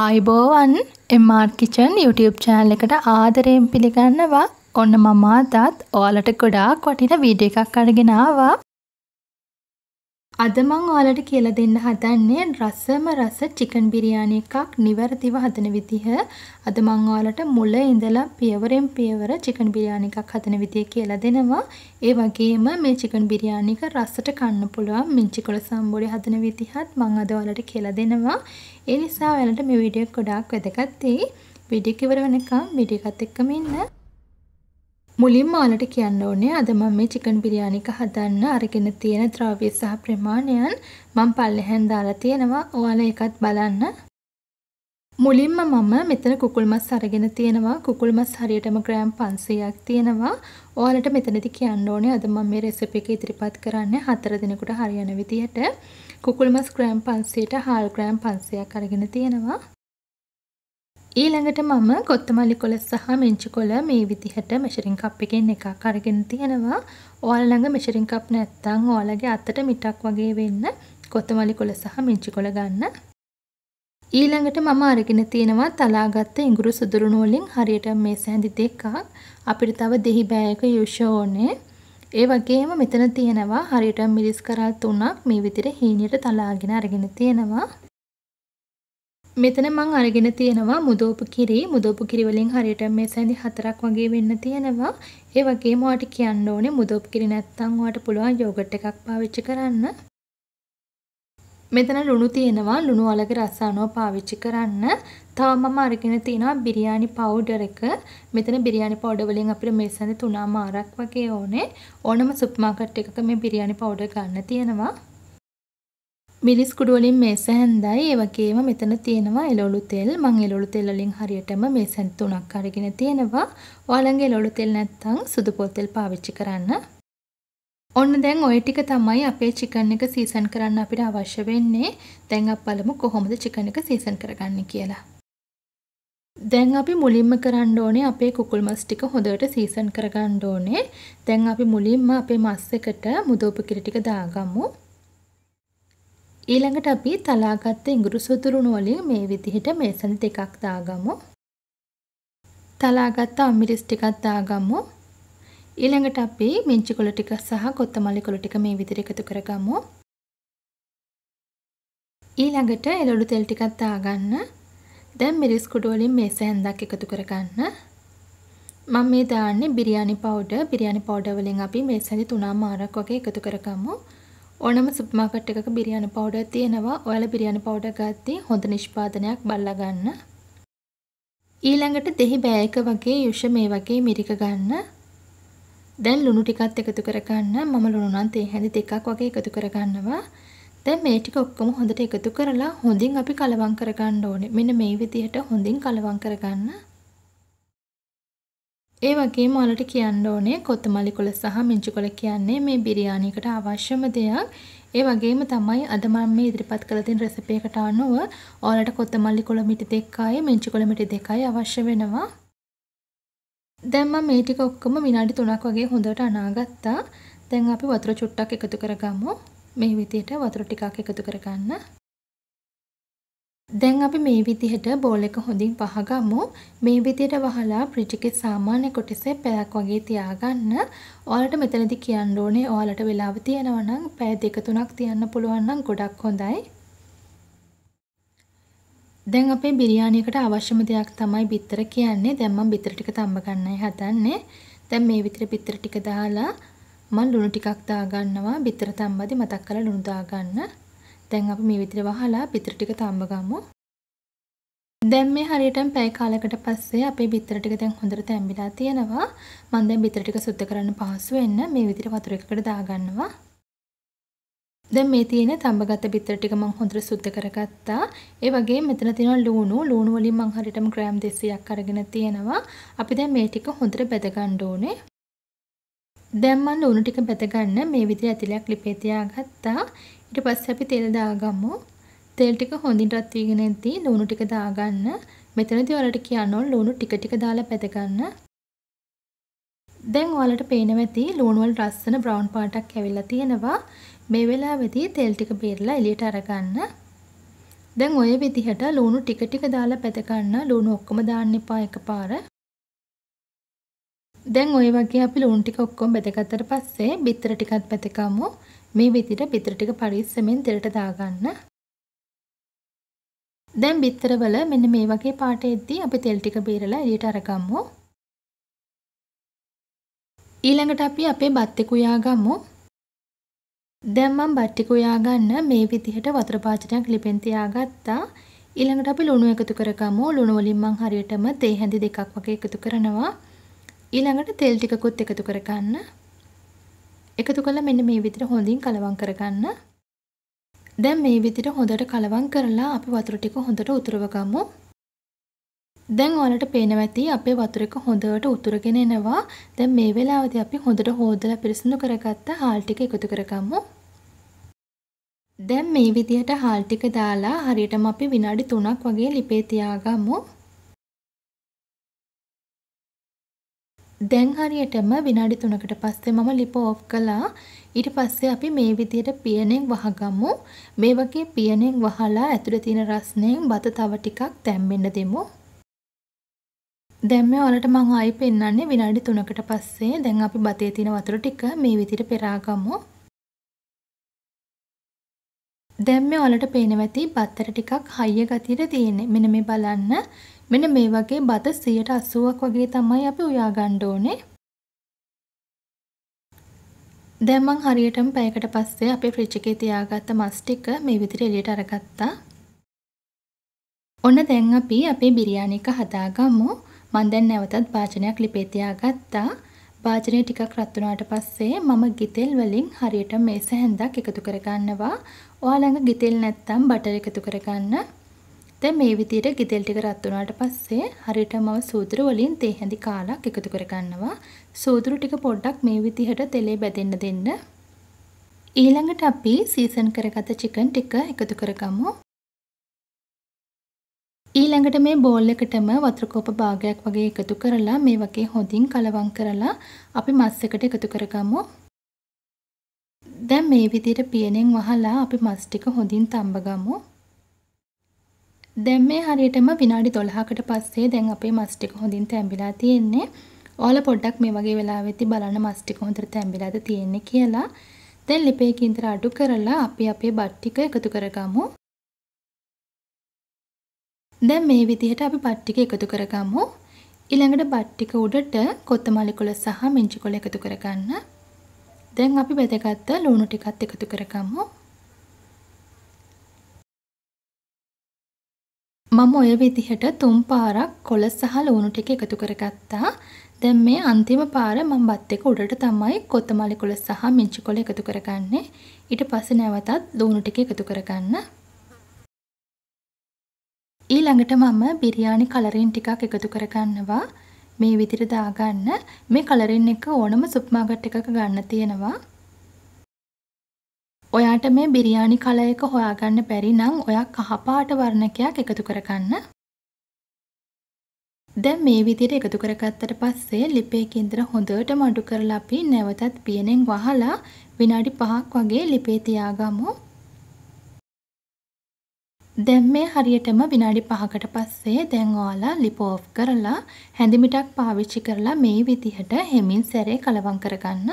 ආයිබෝවන් එම්මාර්ට් kitchen YouTube චෑනල් එකට ආදරයෙන් පිළිගන්නවා ඔන්න මම අදත් ඔයාලට ගොඩාක් වටින වීඩියෝ එකක් අරගෙන ආවා අද මං ඔයාලට කියලා දෙන්න හදන්නේ රසම රස චිකන් බිරියානි එකක් නිවැරදිව හදන විදිහ. අද මං ඔයාලට මුල ඉඳලා පියවරෙන් පියවර චිකන් බිරියානි එකක් හදන විදිය කියලා දෙනවා. ඒ වගේම මේ චිකන් බිරියානි එක රසට කන්න පුළුවන් මිංචිකොළ සම්බෝලි හදන විදිහත් මං අද ඔයාලට කියලා දෙනවා. ඒ නිසා ඔයාලට මේ වීඩියෝ ගොඩාක් වැදගත් වෙයි. වීඩියෝ ඉවර වෙනකම් වීඩියෝ එකත් එක්කම ඉන්න. මුලින්ම ඔයාලට කියන්න ඕනේ අද මම මේ චිකන් බිරියානික හදන්න අරගෙන තියෙන ද්‍රව්‍ය සහ ප්‍රමාණයන් මම පල්ලෙහෙන් දාලා තියෙනවා. ඔයාලා ඒකත් බලන්න. මුලින්ම මම මෙතන කුකුල් මස් අරගෙන තියෙනවා. කුකුල් මස් හරියටම ග්‍රෑම් 500ක් තියෙනවා. ඔයාලට මෙතනදී කියන්න ඕනේ අද මම මේ රෙසිපි එක ඉදිරිපත් කරන්නේ හතර දිනකට හරියන විදිහට. කුකුල් මස් ග්‍රෑම් 500ට හාල් ග්‍රෑම් 500ක් අරගෙන තියෙනවා. ඊළඟට මම කොත්තමල්ලි කොළ සහ මෙංචි කොළ මේ විදිහට මෙෂරින් කප් එකෙන් එකක් අරගෙන තියෙනවා. ඔයාලා ළඟ මෙෂරින් කප් නැත්නම් ඔයාලගේ අතට මිටක් වගේ වෙන්න කොත්තමල්ලි කොළ සහ මෙංචි කොළ ගන්න. ඊළඟට මම අරගෙන තියෙනවා තලාගත්ත ඉඟුරු සුදුරුණු වලින් හරියට මේ සැඳි දෙකක් අපිට තව දෙහි බෑයක යුෂෝ ඕනේ. ඒ වගේම මෙතන තියෙනවා හරියට මිරිස් කරල් තුනක් මේ විදිහට හීනියට තලාගෙන අරගෙන තියෙනවා. මෙතන මං අරගෙන තියෙනවා මුදෝපු කිරි මුදෝපු කිරි වලින් හරියට මේ සැඳි හතරක් වගේ වෙන්න තියෙනවා ඒ වගේම ඔයාට කියන්න ඕනේ මුදෝපු කිරි නැත්තම් ඔයාට පුළුවන් යෝගට් එකක් පාවිච්චි කරන්න මෙතන ලුණු තියෙනවා ලුණු වලක රස අනුව පාවිච්චි කරන්න තව මම අරගෙන තියෙනවා බිරියානි පවුඩර් එක මෙතන බිරියානි පවුඩර් වලින් අපිට මේ සැඳි තුනම ආරක් වගේ ඕනේ ඕනම සුපර් මාකට් එකක මේ බිරියානි පවුඩර් ගන්න තියෙනවා මිරිස් කුඩු වලින් මේ සැහන්දයි ඒ වගේම මෙතන තියෙනවා එළවලු තෙල් මම එළවලු තෙල් වලින් හරියටම මේ සැන් තුනක් අරගෙන තියෙනවා ඔයාලගේ එළවලු තෙල් නැත්නම් සුදු පොල් තෙල් පාවිච්චි කරන්න ඔන්න දැන් ওই ටික තමයි අපේ චිකන් එක සීසන් කරන්න අපිට අවශ්‍ය වෙන්නේ දැන් අපි බලමු කොහොමද චිකන් එක සීසන් කරගන්නේ කියලා දැන් අපි මුලින්ම කරන්න ඕනේ අපේ කුකුල් මස් ටික හොඳට සීසන් කරගන්න ඕනේ. දැන් අපි මුලින්ම අපේ මස් එකට මුදෝප කිරි ටික දාගමු. ඊළඟට අපි තලාගත්ත ඉඟුරු සොතුරුණු වලින් මේ විදිහට මේසන් දෙකක් දාගමු. තලාගත්ත අමිරිස් ටිකක් දාගමු. ඊළඟට අපි මිංචි කොළ ටික සහ කොත්තමල්ලි කොළ ටික මේ විදිහට එකතු කරගමු. ඊළඟට එළවලු තෙල් ටිකක් දාගන්න. දැන් මිරිස් කුඩු වලින් මේස හැන්දක් එකතු කරගන්න. මම මේ දාන්නේ බිරියානි පවුඩර්. බිරියානි පවුඩර් වලින් අපි මේසැනි 3 මාරක් වගේ එකතු කරගමු. ඕනම සුපර් මාකට් එකක බිරියානි පවුඩර් තියෙනවා. ඔයාලා බිරියානි පවුඩර් ගත්තේ හොඳ නිෂ්පාදනයක් බල්ලා ගන්න. ඊළඟට දෙහි බෑයක වගේ යුෂ මේ වගේ මිරික ගන්න. දැන් ලුණු ටිකත් එකතු කරගන්න. මම ලුණු නම් තේ හැඳි දෙකක් වගේ එකතු කරගන්නවා. දැන් මේ ටික ඔක්කොම හොඳට එකතු කරලා හොඳින් අපි කලවම් කරගන්න ඕනේ. මෙන්න මේ විදිහට හොඳින් කලවම් කරගන්න. ඒ වගේම ඔයාලට කියන්න ඕනේ කොත්තමලි කොළ සහ මිංචු කොළ කියන්නේ මේ බිරියානියකට අවශ්‍යම දෙයක්. ඒ වගේම තමයි අද මම මේ ඉදිරිපත් කළ තියෙන රෙසිපි එකට අනුව ඔයාලට කොත්තමලි කොළ මිටි දෙකයි මිංචු කොළ මිටි දෙකයි අවශ්‍ය වෙනවා. දැන් මම මේ ටික ඔක්කොම විනාඩි 3ක් වගේ හොඳට අනාගත්තා. දැන් අපි වතුර චුට්ටක් එකතු කරගමු. මේ විදිහට වතුර ටිකක් එකතු කරගන්න. දැන් අපි මේ විදිහට බෝල් එක හොඳින් වහගමු. මේ විදිහට වහලා ප්‍රිටිකේ සාමාන්‍ය කොටසේ පැයක් වගේ තියාගන්න. ඔයාලට මෙතනදී කියන්න ඕනේ ඔයාලට වෙලාව තියෙනවා නම් පැය දෙක තුනක් තියන්න පුළුවන් නම් ගොඩක් හොඳයි. දැන් අපේ බිරියානියකට අවශ්‍යම දෙයක් තමයි බිත්තර කියන්නේ. දැන් මම බිත්තර ටික තම්බ ගන්නයි හදන්නේ. දැන් මේ විතර බිත්තර ටික දාලා මම ලුණු ටිකක් දාගන්නවා. බිත්තර තම්බදී මතක් කරලා ලුණු දාගන්න. දැන් අපි මේ විදිහට වහලා පිටර ටික තඹ ගමු. දැන් මේ හරියටම පැය කාලයකට පස්සේ අපේ බිත්තර ටික දැන් හොඳට තැඹිලා තියෙනවා. මම දැන් බිත්තර ටික සුද්ධ කරන්න පහසු වෙන්න මේ විදිහට වතුර එකකට දාගන්නවා. දැන් මේ තියෙන තඹගත බිත්තර ටික මම හොඳට සුද්ධ කරගත්තා. ඒ වගේම මෙතන තියෙන ලූණු ලූණු වලින් මම හරියටම ග්‍රෑම් 200ක් අරගෙන තියෙනවා. අපි දැන් මේ ටික හොඳට බෙද ගන්න ඕනේ. දැන් මම ලුණු ටික බැත ගන්න මේ විදිහට ඇතිලයක් ලිපේ තියාගත්තා. ඊට පස්සේ අපි තෙල් දාගමු. තෙල් ටික හොඳින් රත් වීගෙන එද්දී ලුණු ටික දාගන්න. මෙතනදී ඔයාලට කියන්න ඕන ලුණු ටික ටික දාලා බැත ගන්න. දැන් ඔයාලට පේනවා ඇති ලුණු වල ලස්සන බ්‍රවුන් පාටක් ඇවිල්ලා තියෙනවා. මේ වෙලාවේදී තෙල් ටික බේරලා එළියට අරගන්න. දැන් ওই විදිහට ලුණු ටික ටික දාලා බැත ගන්න. ලුණු ඔක්කොම දාන්න එපා එකපාර. දැන් ওই වගේ අපි ලුණු ටික ඔක්කොම බෙදගත්තට පස්සේ බිත්තර ටිකත් බෙදකමු. මේ විදිහට බිත්තර ටික පරිස්සමෙන් දෙලට දාගන්න. දැන් බිත්තරවල මෙන්න මේ වගේ පාට එද්දී අපි තෙල් ටික බීරලා එළියට අරගමු. ඊළඟට අපි අපේ බත් ටික උයාගමු. දැන් මම බත් ටික උයාගන්න මේ විදිහට වතුර පාචනයක් ලිපෙන් තියාගත්තා. ඊළඟට අපි ලුණු එකතු කරගමු. ලුණු වලින් මම හරියටම තේ හැඳි දෙකක් වගේ එකතු කරනවා. ඊළඟට තෙල් ටිකකුත් එකතු කරගන්න. එකතු කළා මෙන්න මේ විදිහට හොඳින් කලවම් කරගන්න. දැන් මේ විදිහට හොඳට කලවම් කරලා අපි වතුර ටික හොඳට උතුරව ගමු. දැන් ඔයාලට පේනවා ඇති අපේ වතුර එක හොඳට උතුරගෙන එනවා. දැන් මේ වෙලාවේදී අපි හොඳට හොදලා පිරිසිදු කරගත්ත හාල් ටික එකතු කරගමු. දැන් මේ විදිහට හාල් ටික දාලා හරියටම අපි විනාඩි 3ක් වගේ ලිපේ තියාගමු. දැන් හරියටම විනාඩි 3කට පස්සේ මම ලිප ඕෆ් කළා. ඊට පස්සේ අපි මේ විදියට පියනෙන් වහගමු. මේ වගේ පියනෙන් වහලා ඇතුලේ තියෙන රස්නෙන් බත තව ටිකක් තැම්බෙන්න දෙමු. දැන් මේ වලට මම ආයි පෙන්වන්නේ විනාඩි 3කට පස්සේ දැන් අපි බතේ තියෙන වතුර ටික මේ විදියට පෙරාගමු. දැන් මේ වලට පේනවැති බත්තර ටිකක් හයිය ගතියට තියෙන්නේ. මෙන්න මේ බලන්න. මෙන්න මේ වගේ බත 180ක් වගේ තමයි අපි උයා ගන්න ඕනේ. දැන් මං හරියටම පැයකට පස්සේ අපේ ෆ්‍රිජ් එකේ තියාගත්ත මස් ටික මේ විදිහට එළියට අරගත්තා. ඔන්න දැන් අපි අපේ බිරියානි එක හදාගමු. මං දැන් නැවතත් භාජනයක් ලිපේ තියාගත්තා. භාජනය ටිකක් රත් වුණාට පස්සේ මම ගිතෙල් වලින් හරියට මේස හැන්දක් එකතු කරගන්නවා. ඔයාලඟ ගිතෙල් නැත්තම් බටර් එකතු කරගන්න. දැන් මේ විදිහට ගෙදෙල් ටික රත් වුණාට පස්සේ හරියට මම සූදුරු වලින් තේ හැඳි කාලක් එකතු කරගන්නවා. සූදුරු ටික පොඩ්ඩක් මේ විදිහට තෙලේ බැදෙන්න දෙන්න. ඊළඟට අපි සීසන් කරගත චිකන් ටික එකතු කරගමු. ඊළඟට මේ බෝල් එකටම වතුර කෝප භාගයක් වගේ එකතු කරලා මේ වගේ හොඳින් කලවම් කරලා අපි මස් එකට එකතු කරගමු. දැන් මේ විදිහට පියනෙන් වහලා අපි මස් ටික හොඳින් තඹ ගමු. දැන් මේ හරියටම විනාඩි 12කට පස්සේ දැන් අපේ මස් ටික හොඳින් තැඹිලා තියෙන්නේ. ඔයාලා පොඩ්ඩක් මේ වගේ වෙලාවෙදී බලන්න මස් ටික හොඳට තැඹිලාද තියෙන්නේ කියලා. දැන් ලිපේකින් තර අඩු කරලා අපි අපේ බත් ටික එකතු කරගමු. දැන් මේ විදිහට අපි බත් ටික එකතු කරගමු. ඊළඟට බත් ටික උඩට කොත්තමල්ලි කොළ සහ මිංචි කොළ එකතු කරගන්න. දැන් අපි වැදගත් ලුණු ටිකත් එකතු කරගමු. මම ඔය විදිහට තුන් පාරක් කොළ සහ ලූණු ටික එකතු කරගත්තා. දැන් මේ අන්තිම පාර මම බත් එක උඩට තමයි කොතමලි කොළ සහ මිංචි කොළ එකතු කරගන්නේ. ඊට පස්සේ නැවතත් ලූණු ටික එකතු කරගන්න. ඊළඟට මම බිරියානි කලරින් ටිකක් එකතු කරගන්නවා. මේ විදිහට දාගන්න. මේ කලරින් එක ඕනම සුපර් මාකට් එකක ගන්න තියෙනවා. ඔයාට මේ බිරියානි කලයක හොයාගන්න බැරි නම් ඔයා කහපාට වර්ණකයක් එකතු කරගන්න. දැන් මේ විදිහට එකතු කරගත්තට පස්සේ ලිපේ කේන්දර හොඳට මඩු කරලා අපි නැවතත් පියනෙන් වහලා විනාඩි 5ක් වගේ ලිපේ තියාගමු. දැන් මේ හරියටම විනාඩි 5කට පස්සේ දැන් ඔයාලා ලිප කරලා හැඳි මිටක් පාවිච්චි කරලා මේ විදිහට හෙමින් සැරේ කලවම් කරගන්න.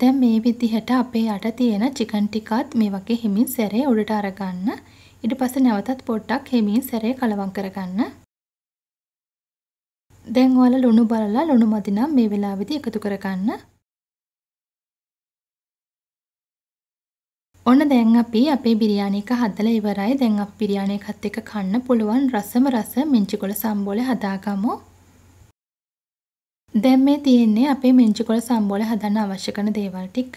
දැන් මේ විදිහට අපේ යට තියෙන චිකන් ටිකත් මේ වගේ හිමින් සැරේ උඩට අරගන්න. ඊට පස්සේ නැවතත් පොඩ්ඩක් හිමින් සැරේ කලවම් කරගන්න. දැන් ඔයාලා ලුණු බලලා ලුණු මදි නම් මේ වෙලාවේදී එකතු කරගන්න. ඔන්න දැන් අපි අපේ බිරියානි එක හදලා ඉවරයි. දැන් අපි බිරියානි එකත් එක්ක කන්න පුළුවන් රසම රස මිංචිකොළ සම්බෝලේ හදාගමු. දැන් මේ තියෙන්නේ අපේ මෙන්චිකොළ සම්බෝල හදන්න අවශ්‍ය කරන දේවල් ටික.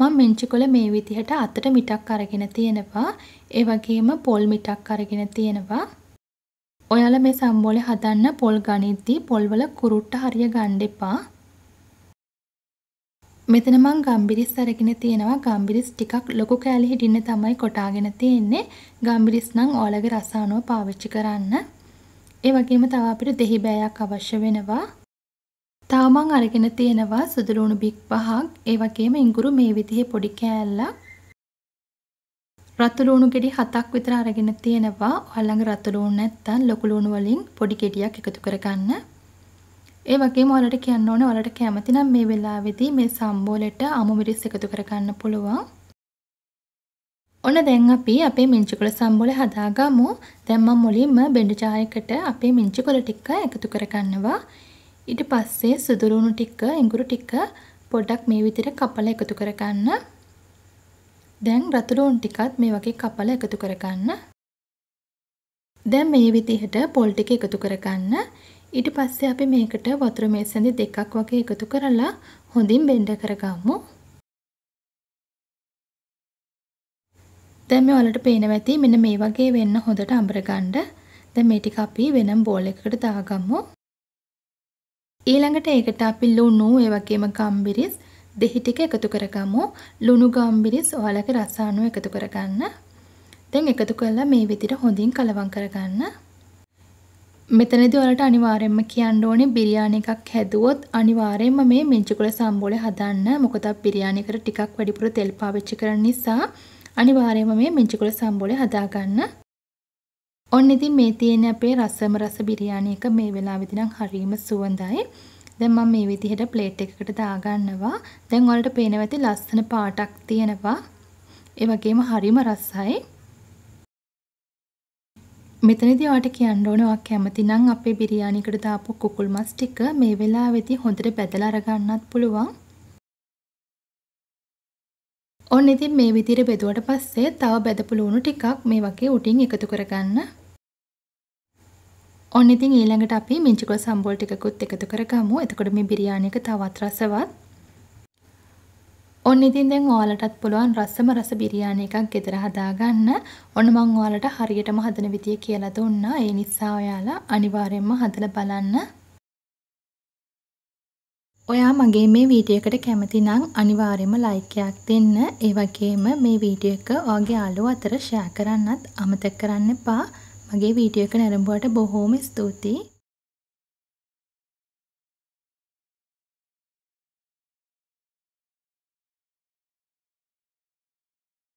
මම මෙන්චිකොළ මේ විදිහට අතට මිටක් අරගෙන තියෙනවා. ඒ වගේම පොල් මිටක් අරගෙන තියෙනවා. ඔයාලා මේ සම්බෝලේ හදන්න පොල් ගනිද්දී පොල්වල කුරුට්ට හරිය ගන්න එපා. මෙතන මම ගම්බිරිස් අරගෙන තියෙනවා. ගම්බිරිස් ටිකක් ලොකු කෑලි හිටින්න තමයි කොටාගෙන තියෙන්නේ. ගම්බිරිස් නම් ඔයාලගේ රස පාවිච්චි කරන්න. ඒ වගේම තව අපිට දෙහි බෑයක් අවශ්‍ය වෙනවා. තවමං අරගෙන තියෙනවා සුදුරුණු බික් පහක් ඒ වගේම ඉඟුරු මේ විදිහේ පොඩි කෑල්ලක් රතු ලුණු ගෙඩි හතක් විතර අරගෙන තියෙනවා ඔයාලඟ රතු ලුණු නැත්තම් ලොකු ලුණු වලින් පොඩි ගෙඩියක් එකතු කරගන්න ඒ වගේම ඔයාලට කියන්න ඕනේ ඔයාලට කැමති නම් මේ වෙලාවේදී මේ සම්බෝලෙට අමු මිරිස් එකතු කරගන්න පුළුවන් ඔන්න දැන් අපි අපේ මිංචිකොළ සම්බෝලේ හදාගමු දැන් මම මුලින්ම බෙන්ඩ ජාරයකට අපේ මිංචිකොළ ටික එකතු කරගන්නවා ඊට පස්සේ සුදුරුණු ටික ඉඟුරු ටික පොඩ්ඩක් මේ විදිහට කපලා එකතු කරගන්න. දැන් රතුරුණු ටිකත් මේ වගේ කපලා එකතු කරගන්න. දැන් මේ විදිහට පොල් ටික එකතු කරගන්න. ඊට පස්සේ අපි මේකට වතුර මේසෙන්දි දෙකක් වගේ එකතු කරලා හොඳින් බෙන්ඩ කරගමු. දැන් මේ වලට පේනවා ඇති මෙන්න මේ වගේ වෙන්න හොඳට අඹර ගන්න. දැන් මේ ටික අපි වෙනම බෝල් එකකට දාගමු. ඊළඟට ඒකට අපි ලුණු ඒ වගේම ගම්බිරිස් දෙහි ටික එකතු කරගමු. ලුණු ගම්බිරිස් ඔයාලගේ රස අනුව එකතු කරගන්න. දැන් එකතු කරලා මේ විදිහට හොඳින් කලවම් කරගන්න. මෙතනදී ඔයාලට අනිවාර්යයෙන්ම කියන්න ඕනේ බිරියානි එකක් හැදුවොත් අනිවාර්යයෙන්ම මේ මිංචුකුල සම්බෝලේ හදන්න. මොකද බිරියානිකට ටිකක් වැඩිපුර තෙල් පාවිච්චි කරන නිසා අනිවාර්යයෙන්ම මේ මිංචුකුල සම්බෝලේ හදාගන්න. ඔන්න ඉතින් මේ තියෙන අපේ රසම රස බිරියානි එක මේ වෙලාවේදී නම් හරිම සුවඳයි. දැන් මම මේ විදිහට ප්ලේට් එකකට දාගන්නවා. දැන් ඔයාලට පේනවා ඇති ලස්සන පාටක් තියෙනවා. ඒ වගේම හරිම රසයි. මෙතනදී ඔයාලට කියන්න ඕනේ ඔයා කැමතිනම් අපේ බිරියානි එකට දාපු කුකුල් මස් ටික මේ වෙලාවේදී හොඳට බැදලා අරගන්නත් පුළුවන්. ඔන්න ඉතින් මේ විදිහට බෙදුවට පස්සේ තව බෙදපු ලුණු ටිකක් මේ වගේ උටින් එකතු කරගන්න. ඔන්න ඉතින් ඊළඟට අපි මිංචි කොළ සම්බෝල් ටිකකුත් එකතු කරගමු. එතකොට මේ බිරියානි එක තවත් රසවත්. ඔන්න ඉතින් දැන් ඔයාලටත් පුළුවන් රසම රස බිරියානි එකක් ගෙදර හදාගන්න. ඔන්න මම ඔයාලට හරියටම හදන විදිය කියලා දුන්නා. ඒ නිසා ඔයාලා අනිවාර්යයෙන්ම හදලා බලන්න. ඔයා මගේ මේ වීඩියෝ එකට කැමති නම් අනිවාර්යයෙන්ම ලයික් එකක් දෙන්න. ඒ වගේම මේ වීඩියෝ එක ඔයාගේ යාළුවෝ අතර ෂෙයා කරන්නත් අමතක කරන්න එපා. මගේ වීඩියෝ එක නැරඹුවට බොහෝම ස්තුතියි.